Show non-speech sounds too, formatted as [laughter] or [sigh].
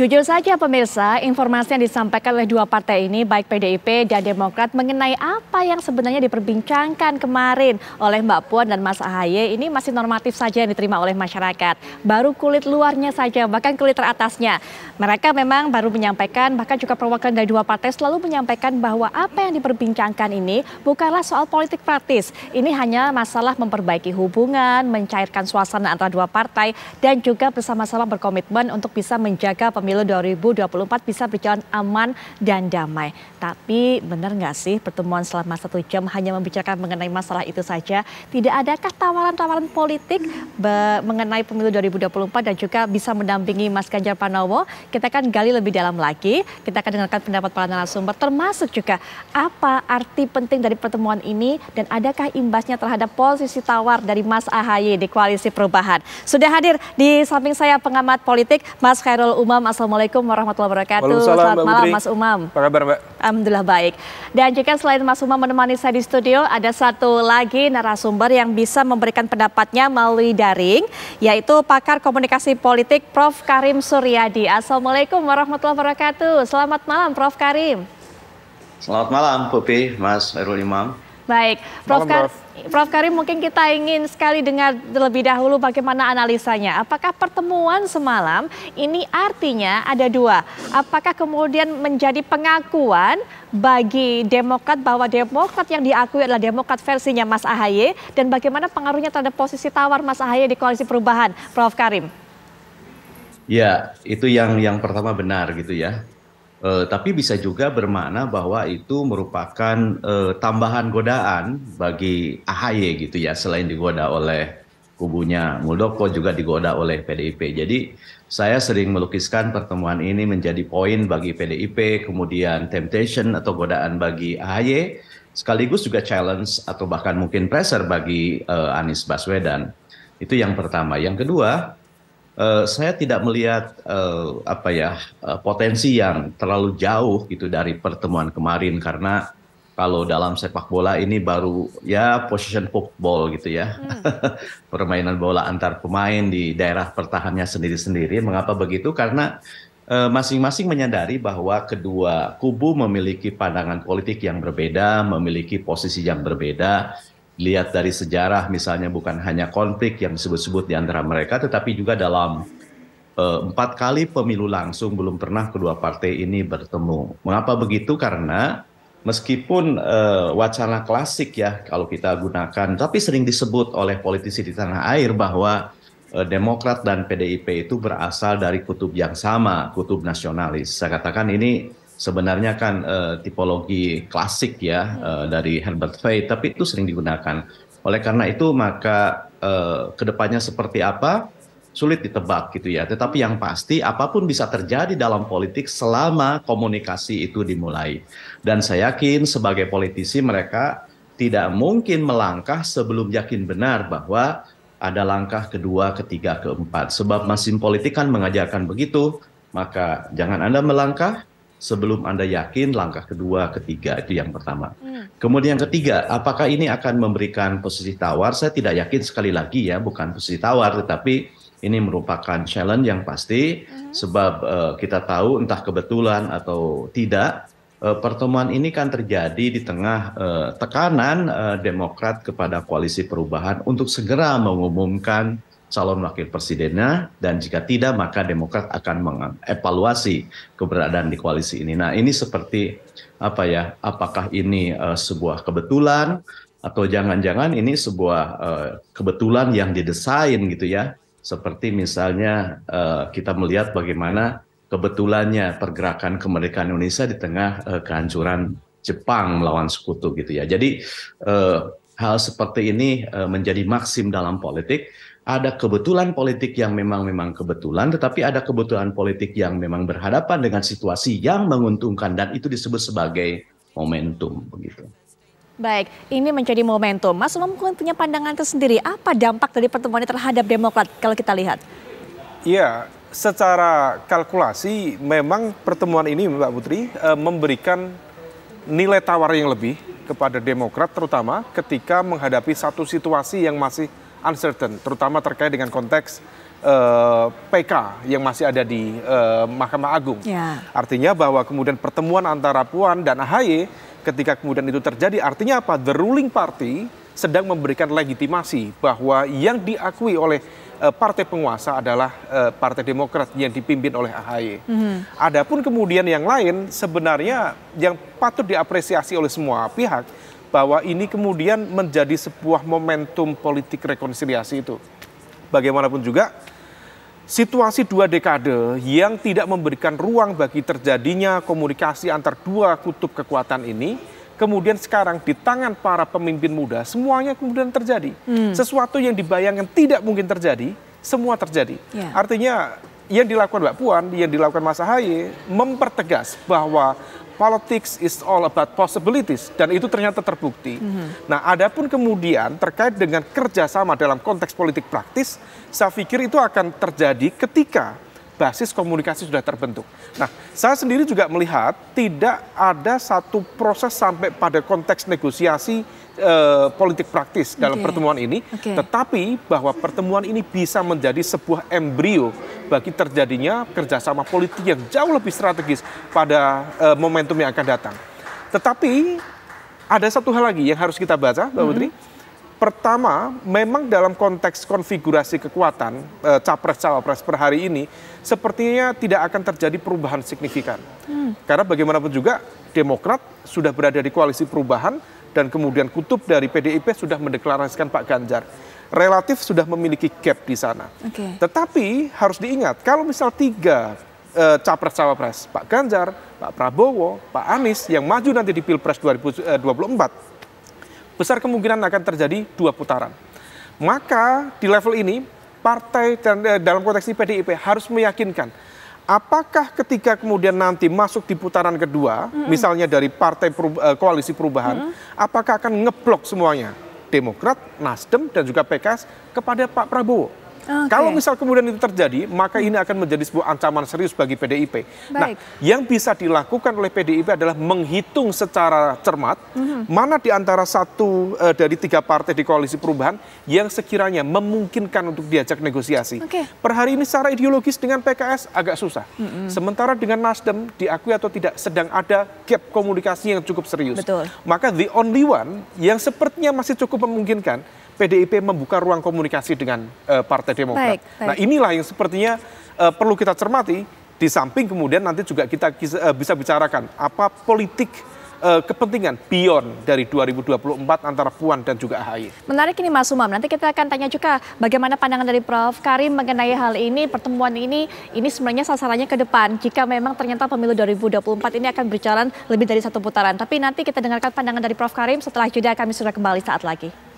Jujur saja pemirsa, informasi yang disampaikan oleh dua partai ini baik PDIP dan Demokrat mengenai apa yang sebenarnya diperbincangkan kemarin oleh Mbak Puan dan Mas Ahaye ini masih normatif saja yang diterima oleh masyarakat. Baru kulit luarnya saja, bahkan kulit teratasnya. Mereka memang baru menyampaikan, bahkan juga perwakilan dari dua partai selalu menyampaikan bahwa apa yang diperbincangkan ini bukanlah soal politik praktis. Ini hanya masalah memperbaiki hubungan, mencairkan suasana antara dua partai dan juga bersama-sama berkomitmen untuk bisa menjaga pemirsa pemilu 2024 bisa berjalan aman dan damai. Tapi benar nggak sih pertemuan selama satu jam hanya membicarakan mengenai masalah itu saja? Tidak adakah tawaran-tawaran politik mengenai pemilu 2024 dan juga bisa mendampingi Mas Ganjar Pranowo? Kita akan gali lebih dalam lagi. Kita akan dengarkan pendapat para narasumber termasuk juga apa arti penting dari pertemuan ini dan adakah imbasnya terhadap posisi tawar dari Mas Ahaye di Koalisi Perubahan. Sudah hadir di samping saya pengamat politik Mas Khairul Umam Assalamualaikum warahmatullahi wabarakatuh. Selamat Mbak malam Putri. Mas Umam. Apa kabar Mbak? Alhamdulillah baik. Dan jika selain Mas Umam menemani saya di studio, ada satu lagi narasumber yang bisa memberikan pendapatnya melalui daring, yaitu pakar komunikasi politik Prof. Karim Suryadi. Assalamualaikum warahmatullahi wabarakatuh. Selamat malam Prof. Karim. Selamat malam Popi, Mas Erul Imam. Baik, Prof. Kar Prof. Karim mungkin kita ingin sekali dengar terlebih dahulu bagaimana analisanya. Apakah pertemuan semalam ini artinya ada dua. Apakah kemudian menjadi pengakuan bagi Demokrat bahwa Demokrat yang diakui adalah Demokrat versinya Mas Ahaye dan bagaimana pengaruhnya terhadap posisi tawar Mas Ahaye di koalisi perubahan, Prof. Karim? Ya, itu yang yang pertama benar gitu ya. Uh, tapi bisa juga bermakna bahwa itu merupakan uh, tambahan godaan bagi AHY gitu ya selain digoda oleh kubunya Muldoko juga digoda oleh PDIP. Jadi saya sering melukiskan pertemuan ini menjadi poin bagi PDIP, kemudian temptation atau godaan bagi AHY, sekaligus juga challenge atau bahkan mungkin pressure bagi uh, Anies Baswedan. Itu yang pertama. Yang kedua, Eh, saya tidak melihat uh, apa ya uh, potensi yang terlalu jauh gitu dari pertemuan kemarin karena kalau dalam sepak bola ini baru ya position football gitu ya. Hmm. [laughs] Permainan bola antar pemain di daerah pertahanannya sendiri-sendiri. Mengapa begitu? Karena masing-masing e, menyadari bahwa kedua kubu memiliki pandangan politik yang berbeda, memiliki posisi yang berbeda lihat dari sejarah misalnya bukan hanya konflik yang disebut-sebut di antara mereka tetapi juga dalam eh, empat kali pemilu langsung belum pernah kedua partai ini bertemu. Mengapa begitu? Karena meskipun uh, wacana klasik ya kalau kita gunakan, tapi sering disebut oleh politisi di tanah air bahwa eh, Demokrat dan PDIP itu berasal dari kutub yang sama, kutub nasionalis. Saya katakan ini sebenarnya kan uh, tipologi klasik ya uh, dari Herbert Fay, tapi itu sering digunakan. Oleh karena itu maka uh, eh, kedepannya seperti apa sulit ditebak gitu ya. Tetapi yang pasti apapun bisa terjadi dalam politik selama komunikasi itu dimulai. Dan saya yakin sebagai politisi mereka tidak mungkin melangkah sebelum yakin benar bahwa ada langkah kedua, ketiga, keempat. Sebab mesin politik kan mengajarkan begitu, maka jangan Anda melangkah sebelum Anda yakin langkah kedua, ketiga itu yang pertama. Hmm. Kemudian yang ketiga, apakah ini akan memberikan posisi tawar? Saya tidak yakin sekali lagi ya, bukan posisi tawar tetapi ini merupakan challenge yang pasti hmm. sebab uh, kita tahu entah kebetulan atau tidak uh, pertemuan ini kan terjadi di tengah uh, tekanan uh, Demokrat kepada koalisi perubahan untuk segera mengumumkan calon wakil presidennya dan jika tidak maka Demokrat akan mengevaluasi keberadaan di koalisi ini. Nah, ini seperti apa ya? Apakah ini uh, sebuah kebetulan atau jangan-jangan ini sebuah uh, kebetulan yang didesain gitu ya? Seperti misalnya uh, kita melihat bagaimana kebetulannya pergerakan kemerdekaan Indonesia di tengah uh, kehancuran Jepang melawan sekutu gitu ya. Jadi uh, hal seperti ini eh, menjadi maksim dalam politik. Ada kebetulan politik yang memang memang kebetulan, tetapi ada kebetulan politik yang memang berhadapan dengan situasi yang menguntungkan dan itu disebut sebagai momentum begitu. Baik, ini menjadi momentum. Mas Umam punya pandangan tersendiri. Apa dampak dari pertemuan ini terhadap Demokrat kalau kita lihat? Iya, secara kalkulasi memang pertemuan ini Mbak Putri eh, memberikan nilai tawar yang lebih kepada Demokrat terutama ketika menghadapi satu situasi yang masih uncertain, terutama terkait dengan konteks uh, eh, PK yang masih ada di uh, Mahkamah Agung. Ya. Artinya bahwa kemudian pertemuan antara Puan dan AHY ketika kemudian itu terjadi, artinya apa? The ruling party sedang memberikan legitimasi bahwa yang diakui oleh Eh, partai penguasa adalah eh, partai Demokrat yang dipimpin oleh AHY. Mm-hmm. Adapun kemudian yang lain sebenarnya yang patut diapresiasi oleh semua pihak bahwa ini kemudian menjadi sebuah momentum politik rekonsiliasi itu. Bagaimanapun juga situasi dua dekade yang tidak memberikan ruang bagi terjadinya komunikasi antar dua kutub kekuatan ini kemudian sekarang di tangan para pemimpin muda semuanya kemudian terjadi. Hmm. Sesuatu yang dibayangkan tidak mungkin terjadi, semua terjadi. Yeah. Artinya yang dilakukan Mbak Puan, yang dilakukan Mas Ahaye mempertegas bahwa politics is all about possibilities dan itu ternyata terbukti. Mm -hmm. Nah, adapun kemudian terkait dengan kerjasama dalam konteks politik praktis, saya pikir itu akan terjadi ketika basis komunikasi sudah terbentuk. Nah, saya sendiri juga melihat tidak ada satu proses sampai pada konteks negosiasi eh, politik praktis dalam okay. pertemuan ini, okay. tetapi bahwa pertemuan ini bisa menjadi sebuah embrio bagi terjadinya kerjasama politik yang jauh lebih strategis pada eh, momentum yang akan datang. Tetapi ada satu hal lagi yang harus kita baca, Mbak hmm. Putri. Mm -hmm. Pertama, memang dalam konteks konfigurasi kekuatan eh, capres-cawapres per hari ini, sepertinya tidak akan terjadi perubahan signifikan. Hmm. Karena bagaimanapun juga, Demokrat sudah berada di koalisi perubahan, dan kemudian kutub dari PDIP sudah mendeklarasikan Pak Ganjar. Relatif sudah memiliki gap di sana. Okay. Tetapi harus diingat, kalau misal tiga e, capres-cawapres, Pak Ganjar, Pak Prabowo, Pak Anies, yang maju nanti di Pilpres 2024, besar kemungkinan akan terjadi dua putaran. Maka di level ini partai eh, dalam konteks ini PDIP harus meyakinkan apakah ketika kemudian nanti masuk di putaran kedua, mm -hmm. misalnya dari partai perub eh, koalisi perubahan, mm -hmm. apakah akan ngeblok semuanya? Demokrat, Nasdem, dan juga PKS kepada Pak Prabowo. Okay. Kalau misal kemudian itu terjadi, maka ini akan menjadi sebuah ancaman serius bagi PDIP. Nah, Baik. Nah, yang bisa dilakukan oleh PDIP adalah menghitung secara cermat mm-hmm. mana di antara satu uh, dari tiga partai di koalisi perubahan yang sekiranya memungkinkan untuk diajak negosiasi. Okay. Per hari ini secara ideologis dengan PKS agak susah. Mm-hmm. Sementara dengan Nasdem diakui atau tidak sedang ada gap komunikasi yang cukup serius. Betul. Maka the only one yang sepertinya masih cukup memungkinkan PDIP membuka ruang komunikasi dengan uh, partai Partai Demokrat. Baik, nah, baik. Nah inilah yang sepertinya uh, perlu kita cermati. Di samping kemudian nanti juga kita eh, bisa bicarakan apa politik eh, kepentingan pion dari 2024 antara Puan dan juga AHY. Menarik ini Mas Umam, nanti kita akan tanya juga bagaimana pandangan dari Prof. Karim mengenai hal ini, pertemuan ini, ini sebenarnya sasarannya ke depan jika memang ternyata pemilu 2024 ini akan berjalan lebih dari satu putaran. Tapi nanti kita dengarkan pandangan dari Prof. Karim setelah jeda kami sudah kembali saat lagi.